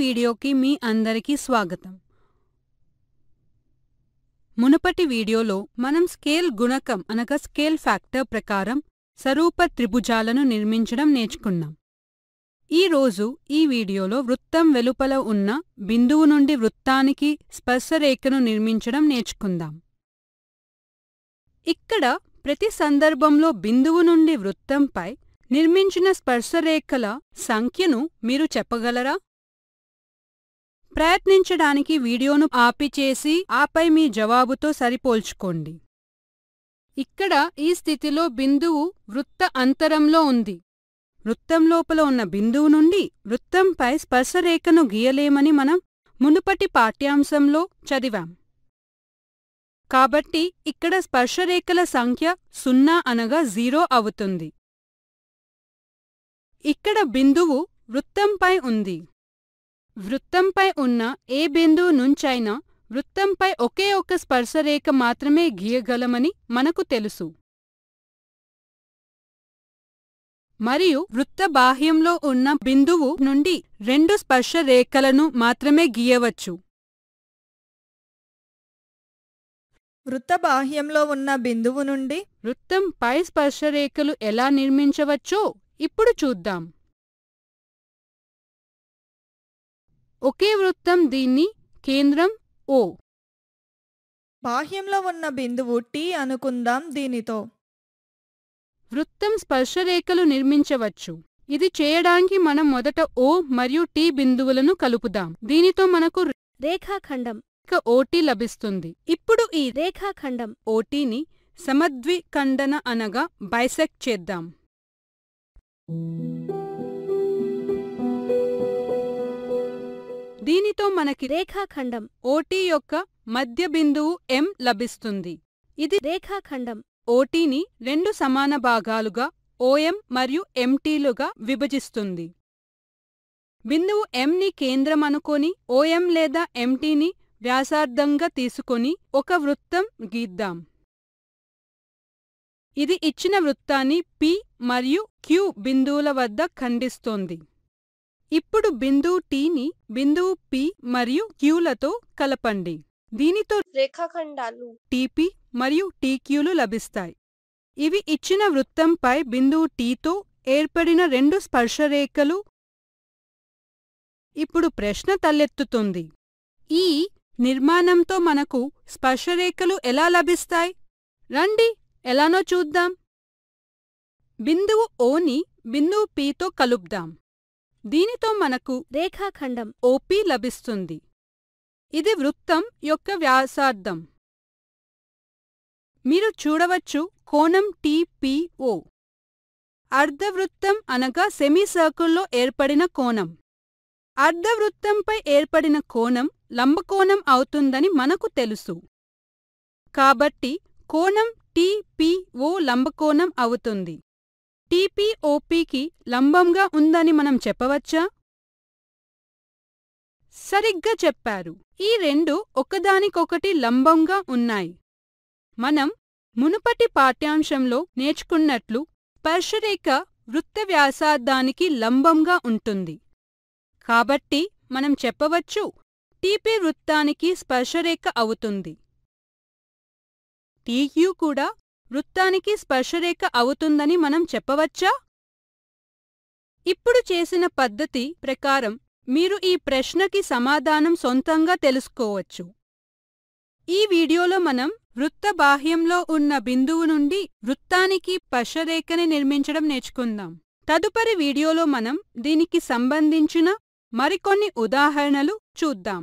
వీడియోకి మీ అందరికీ స్వాగతం మునపటి వీడియోలో మనం స్కేల్ గుణకం అనగా స్కేల్ ఫ్యాక్టర్ ప్రకారం సరూప త్రిభుజాలను నిర్మించడం నేర్చుకున్నాం ఈరోజు ఈ వీడియోలో వృత్తం వెలుపల ఉన్న బిందువు నుండి వృత్తానికి స్పర్శరేఖను నిర్మించడం నేర్చుకుందాం ఇక్కడ ప్రతి సందర్భంలో బిందువు నుండి వృత్తంపై నిర్మించిన స్పర్శరేఖల సంఖ్యను మీరు చెప్పగలరా ప్రయత్నించడానికి వీడియోను ఆపిచేసి ఆపై మీ జవాబుతో సరిపోల్చుకోండి ఇక్కడ ఈ స్థితిలో బిందువు వృత్త అంతరంలో ఉంది వృత్తం లోపల ఉన్న బిందువు నుండి వృత్తంపై స్పర్శరేఖను గీయలేమని మనం మునుపటి పాఠ్యాంశంలో చదివాం కాబట్టి ఇక్కడ స్పర్శరేఖల సంఖ్య సున్నా అనగా జీరో అవుతుంది ఇక్కడ బిందువు వృత్తంపై ఉంది వృత్తంపై ఉన్న ఏ బిందువు నుంచైనా వృత్తంపై ఒకే ఒక స్పర్శరేఖ మాత్రమే గీయగలమని మనకు తెలుసు మరియు వృత్త బాహ్యంలో ఉన్న బిందువు నుండి రెండు స్పర్శరేఖలను మాత్రమే గీయవచ్చు వృత్త బాహ్యంలో ఉన్న బిందువు నుండి వృత్తంపై స్పర్శరేఖలు ఎలా నిర్మించవచ్చో ఇప్పుడు చూద్దాం ఒకే వృత్తం దీన్ని కేంద్రం ఓ బాహ్యంలో ఉన్న బిందువు టీ అనుకుందాం దీనితో వృత్తం స్పర్శరేఖలు నిర్మించవచ్చు ఇది చేయడానికి మనం మొదట ఓ మరియు టీ బిందువులను కలుపుదాం దీనితో మనకు రేఖాఖండం ఇక ఓటీ లభిస్తుంది ఇప్పుడు ఈ రేఖాఖండం ఓటీని ఖండన అనగా బైసెక్ట్ చేద్దాం దీనితో మనకి రేఖాఖండం ఓటీ యొక్క మధ్య బిందువు ఎం లభిస్తుంది ఇది రేఖాఖండం ఓటీని రెండు సమాన భాగాలుగా ఓఎం మరియు ఎంటీలుగా విభజిస్తుంది బిందువు ఎంని కేంద్రం అనుకొని ఓఎం లేదా ఎంటీని వ్యాసార్థంగా తీసుకొని ఒక వృత్తం గీద్దాం ఇది ఇచ్చిన వృత్తాన్ని పి మరియు క్యూ బిందువుల వద్ద ఖండిస్తోంది ఇప్పుడు బిందువు టీని బిందువు పి మరియు క్యూలతో కలపండి దీనితో రేఖాఖండాలు టిపి మరియు టీక్యూలు లభిస్తాయి ఇవి ఇచ్చిన వృత్తంపై బిందువు టీతో ఏర్పడిన రెండు స్పర్శరేఖలు ఇప్పుడు ప్రశ్న తలెత్తుతుంది ఈ నిర్మాణంతో మనకు స్పర్శరేఖలు ఎలా లభిస్తాయి రండి ఎలానో చూద్దాం బిందువు ఓని బిందువు పీతో కలుపుదాం దీనితో మనకు రేఖాఖండం ఓపి లభిస్తుంది ఇది వృత్తం యొక్క వ్యాసార్థం మీరు చూడవచ్చు కోణం టీపీఓ అర్ధవృత్తం అనగా సెమీసర్కుల్లో ఏర్పడిన కోణం అర్ధవృత్తంపై ఏర్పడిన కోణం లంబకోణం అవుతుందని మనకు తెలుసు కాబట్టి కోణం టీపీఓ లంబకోణం అవుతుంది టీపీఓపీకి లంబంగా ఉందని మనం చెప్పవచ్చా సరిగ్గా చెప్పారు ఈ రెండు ఒకదానికొకటి లంబంగా ఉన్నాయి మనం మునుపటి పాఠ్యాంశంలో నేర్చుకున్నట్లు స్పర్శరేఖ వృత్త వ్యాసార్థానికి లంబంగా ఉంటుంది కాబట్టి మనం చెప్పవచ్చు టీపీ వృత్తానికి స్పర్శరేఖ అవుతుంది టీయు కూడా వృత్తానికి స్పర్శరేఖ అవుతుందని మనం చెప్పవచ్చా ఇప్పుడు చేసిన పద్ధతి ప్రకారం మీరు ఈ ప్రశ్నకి సమాధానం సొంతంగా తెలుసుకోవచ్చు ఈ వీడియోలో మనం వృత్త బాహ్యంలో ఉన్న బిందువు నుండి వృత్తానికి స్పర్శరేఖని నిర్మించడం నేర్చుకుందాం తదుపరి వీడియోలో మనం దీనికి సంబంధించిన మరికొన్ని ఉదాహరణలు చూద్దాం